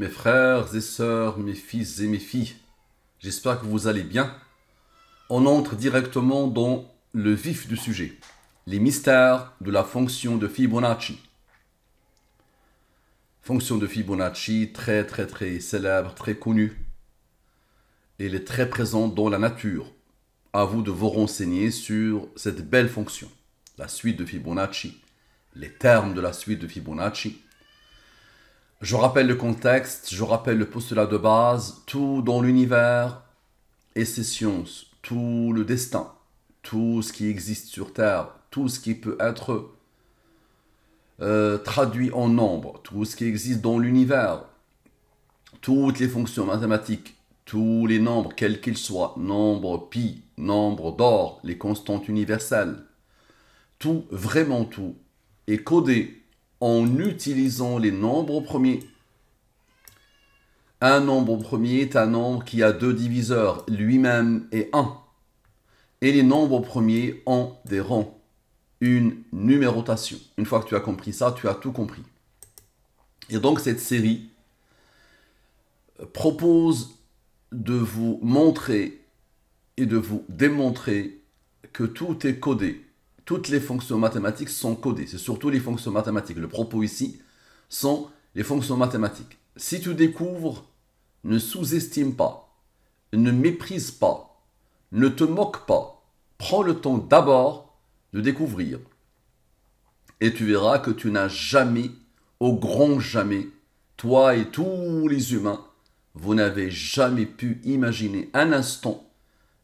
Mes frères et sœurs, mes fils et mes filles, j'espère que vous allez bien. On entre directement dans le vif du sujet, les mystères de la fonction de Fibonacci. Fonction de Fibonacci très très très célèbre, très connue. Elle est très présente dans la nature. À vous de vous renseigner sur cette belle fonction, la suite de Fibonacci, les termes de la suite de Fibonacci je rappelle le contexte, je rappelle le postulat de base, tout dans l'univers et ses sciences, tout le destin, tout ce qui existe sur Terre, tout ce qui peut être euh, traduit en nombre, tout ce qui existe dans l'univers, toutes les fonctions mathématiques, tous les nombres, quels qu'ils soient, nombre pi, nombre d'or, les constantes universelles, tout, vraiment tout, est codé en utilisant les nombres premiers. Un nombre premier est un nombre qui a deux diviseurs, lui-même et 1. Et les nombres premiers ont des rangs, une numérotation. Une fois que tu as compris ça, tu as tout compris. Et donc cette série propose de vous montrer et de vous démontrer que tout est codé toutes les fonctions mathématiques sont codées. C'est surtout les fonctions mathématiques. Le propos ici sont les fonctions mathématiques. Si tu découvres, ne sous-estime pas, ne méprise pas, ne te moque pas. Prends le temps d'abord de découvrir. Et tu verras que tu n'as jamais, au grand jamais, toi et tous les humains, vous n'avez jamais pu imaginer un instant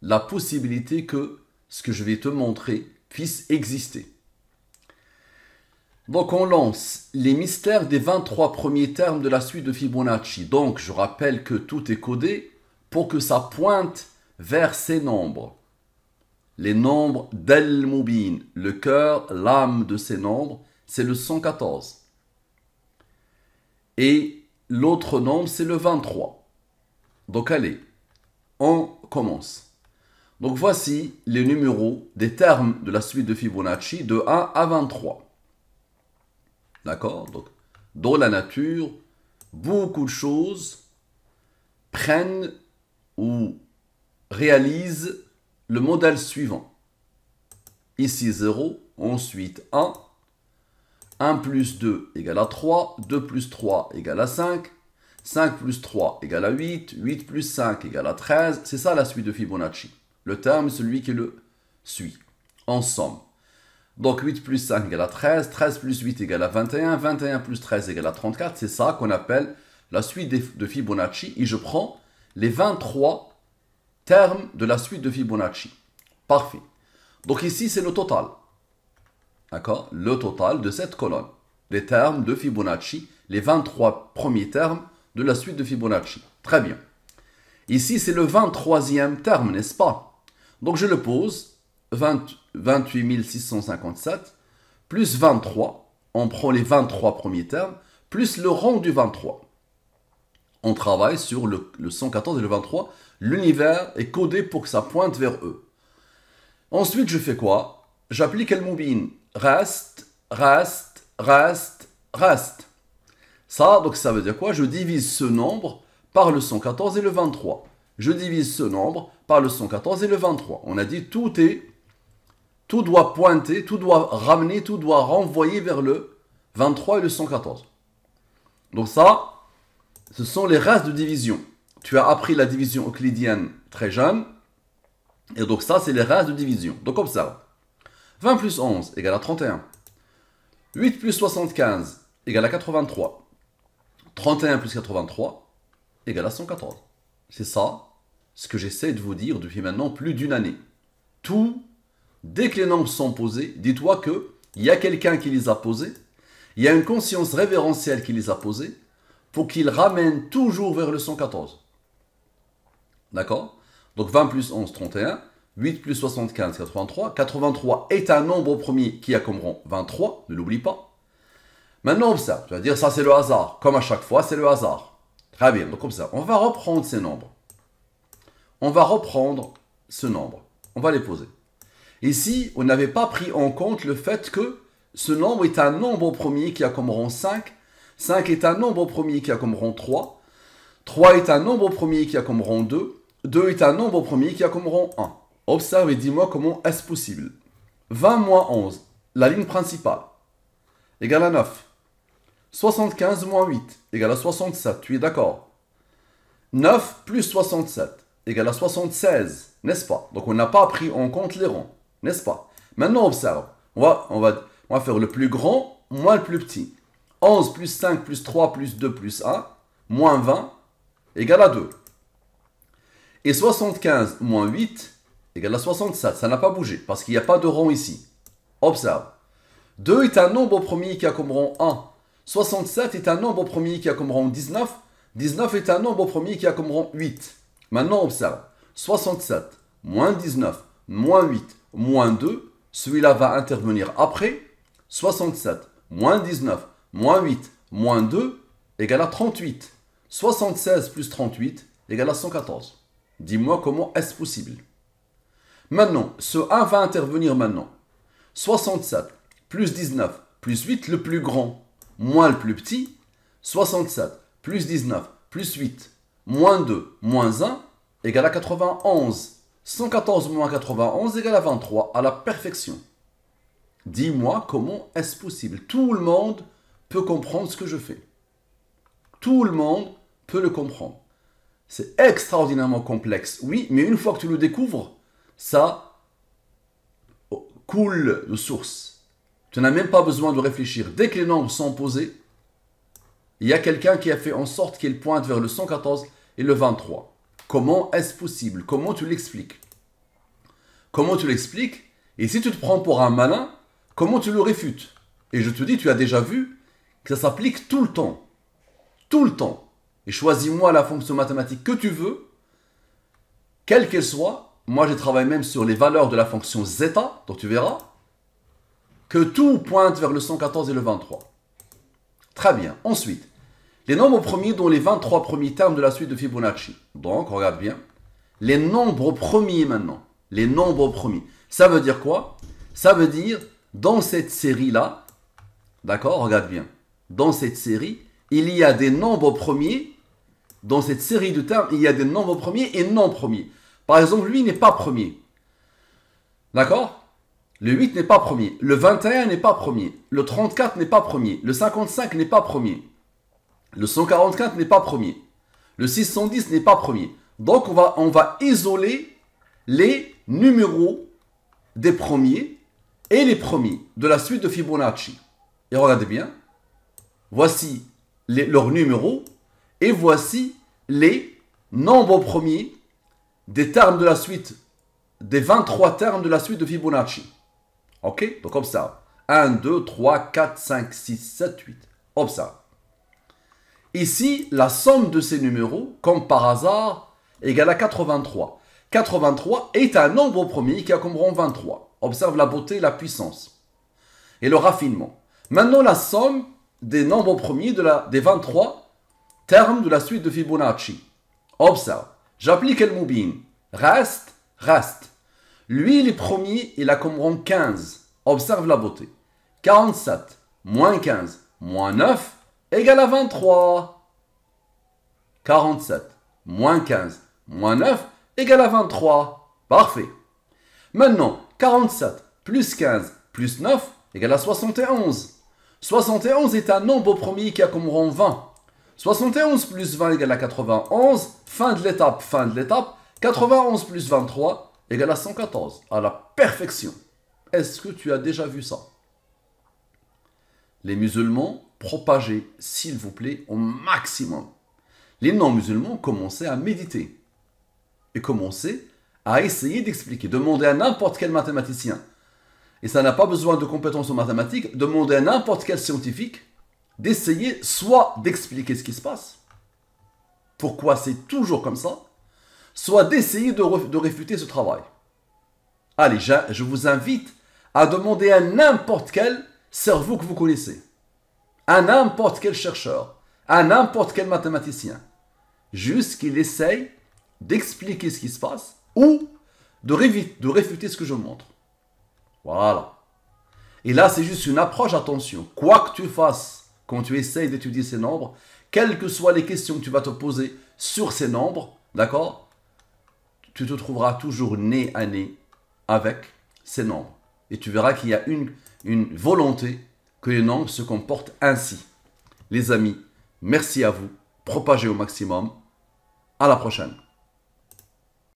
la possibilité que ce que je vais te montrer puisse exister. Donc on lance les mystères des 23 premiers termes de la suite de Fibonacci. Donc je rappelle que tout est codé pour que ça pointe vers ces nombres. Les nombres d'El Moubin, le cœur, l'âme de ces nombres, c'est le 114. Et l'autre nombre, c'est le 23. Donc allez, on commence. Donc voici les numéros des termes de la suite de Fibonacci de 1 à 23. D'accord Donc, dans la nature, beaucoup de choses prennent ou réalisent le modèle suivant. Ici 0, ensuite 1, 1 plus 2 égale à 3, 2 plus 3 égale à 5, 5 plus 3 égale à 8, 8 plus 5 égale à 13. C'est ça la suite de Fibonacci. Le terme, celui qui le suit. En somme. Donc 8 plus 5 égale à 13, 13 plus 8 égale à 21, 21 plus 13 égale à 34. C'est ça qu'on appelle la suite de Fibonacci. Et je prends les 23 termes de la suite de Fibonacci. Parfait. Donc ici, c'est le total. D'accord Le total de cette colonne. Les termes de Fibonacci, les 23 premiers termes de la suite de Fibonacci. Très bien. Ici, c'est le 23e terme, n'est-ce pas donc je le pose, 20, 28 657, plus 23, on prend les 23 premiers termes, plus le rang du 23. On travaille sur le, 114 et le 23, l'univers est codé pour que ça pointe vers eux. Ensuite, je fais quoi J'applique El Moubin. Reste, reste, reste, reste. Ça, donc ça veut dire quoi Je divise ce nombre par le 114 et le 23 je divise ce nombre par le 114 et le 23. On a dit tout est, tout doit pointer, tout doit ramener, tout doit renvoyer vers le 23 et le 114. Donc ça, ce sont les races de division. Tu as appris la division euclidienne très jeune. Et donc ça, c'est les races de division. Donc ça, 20 plus 11 égale à 31. 8 plus 75 égale à 83. 31 plus 83 égale à 114. C'est ça ce que j'essaie de vous dire depuis maintenant plus d'une année. Tout, dès que les nombres sont posés, dis-toi que il y a quelqu'un qui les a posés, il y a une conscience révérentielle qui les a posés, pour qu'ils ramènent toujours vers le 114. D'accord Donc 20 plus 11, 31. 8 plus 75, 83. 83 est un nombre premier qui a comme rond 23, ne l'oublie pas. Maintenant, ça, tu vas dire ça c'est le hasard. Comme à chaque fois, c'est le hasard. Très bien, donc comme ça, on va reprendre ces nombres on va reprendre ce nombre. On va les poser. Ici, on n'avait pas pris en compte le fait que ce nombre est un nombre premier qui a comme rang 5. 5 est un nombre premier qui a comme rang 3. 3 est un nombre premier qui a comme rang 2. 2 est un nombre premier qui a comme rang 1. Observe et dis-moi comment est-ce possible. 20 moins 11, la ligne principale, égale à 9. 75 moins 8, égale à 67, tu es d'accord 9 plus 67, égale à 76, n'est-ce pas Donc on n'a pas pris en compte les rangs, n'est-ce pas Maintenant, observe. On va, faire le plus grand moins le plus petit. 11 plus 5 plus 3 plus 2 plus 1, moins 20, égale à 2. Et 75 moins 8, égale à 67. Ça n'a pas bougé, parce qu'il n'y a pas de rang ici. Observe. 2 est un nombre premier qui a comme rang 1. 67 est un nombre premier qui a comme rang 19. 19 est un nombre premier qui a comme rang 8. Maintenant, observe. 67, moins 19, moins 8, moins 2. Celui-là va intervenir après. 67, moins 19, moins 8, moins 2, égale à 38. 76 plus 38, égale à 114. Dis-moi comment est-ce possible Maintenant, ce 1 va intervenir maintenant. 67 plus 19 plus 8, le plus grand, moins le plus petit. 67 plus 19 plus 8 Moins 2, moins 1, égale à 91. 114 moins 91 égale à 23, à la perfection. Dis-moi comment est-ce possible Tout le monde peut comprendre ce que je fais. Tout le monde peut le comprendre. C'est extraordinairement complexe, oui, mais une fois que tu le découvres, ça oh, coule de source. Tu n'as même pas besoin de réfléchir. Dès que les nombres sont posés, il y a quelqu'un qui a fait en sorte qu'il pointe vers le 114 et le 23. Comment est-ce possible Comment tu l'expliques Comment tu l'expliques Et si tu te prends pour un malin, comment tu le réfutes Et je te dis, tu as déjà vu que ça s'applique tout le temps. Tout le temps. Et choisis-moi la fonction mathématique que tu veux, quelle qu'elle soit. Moi, je travaille même sur les valeurs de la fonction zeta, dont tu verras, que tout pointe vers le 114 et le 23. Très bien. Ensuite, les nombres premiers dont les 23 premiers termes de la suite de Fibonacci. Donc, regarde bien. Les nombres premiers maintenant. Les nombres premiers. Ça veut dire quoi Ça veut dire, dans cette série-là, d'accord, regarde bien. Dans cette série, il y a des nombres premiers. Dans cette série de termes, il y a des nombres premiers et non premiers. Par exemple, lui n'est pas premier. D'accord Le 8 n'est pas premier. Le 21 n'est pas premier. Le 34 n'est pas premier. Le 55 n'est pas premier. Le 144 n'est pas premier. Le 610 n'est pas premier. Donc on va, on va isoler les numéros des premiers et les premiers de la suite de Fibonacci. Et regardez bien, voici les, leurs numéros et voici les nombres premiers des termes de la suite, des 23 termes de la suite de Fibonacci. Ok Donc comme ça. 1, 2, 3, 4, 5, 6, 7, 8. Comme ça. Ici, la somme de ces numéros, comme par hasard, égale à 83. 83 est un nombre premier qui a comme rond 23. Observe la beauté, la puissance et le raffinement. Maintenant, la somme des nombres premiers de la, des 23 termes de la suite de Fibonacci. Observe, j'applique le Moubin. Reste, reste. Lui, les premiers, premier, il a comme 15. Observe la beauté. 47, moins 15, moins 9, Égal à 23. 47 moins 15 moins 9 égale à 23. Parfait. Maintenant, 47 plus 15 plus 9 égale à 71. 71 est un nombre premier qui a comme rang 20. 71 plus 20 égale à 91. Fin de l'étape, fin de l'étape. 91 plus 23 égale à 114. À la perfection. Est-ce que tu as déjà vu ça Les musulmans Propager s'il vous plaît, au maximum. Les non-musulmans commençaient à méditer et commençaient à essayer d'expliquer. Demandez à n'importe quel mathématicien, et ça n'a pas besoin de compétences en mathématiques, demandez à n'importe quel scientifique d'essayer soit d'expliquer ce qui se passe, pourquoi c'est toujours comme ça, soit d'essayer de, réfuter ce travail. Allez, je, je vous invite à demander à n'importe quel cerveau que vous connaissez à n'importe quel chercheur, à n'importe quel mathématicien, juste qu'il essaye d'expliquer ce qui se passe ou de, réfuter, ce que je montre. Voilà. Et là, c'est juste une approche, attention. Quoi que tu fasses quand tu essayes d'étudier ces nombres, quelles que soient les questions que tu vas te poser sur ces nombres, d'accord Tu te trouveras toujours nez à nez avec ces nombres. Et tu verras qu'il y a une volonté que les noms se comportent ainsi. Les amis, merci à vous, propagez au maximum. À la prochaine.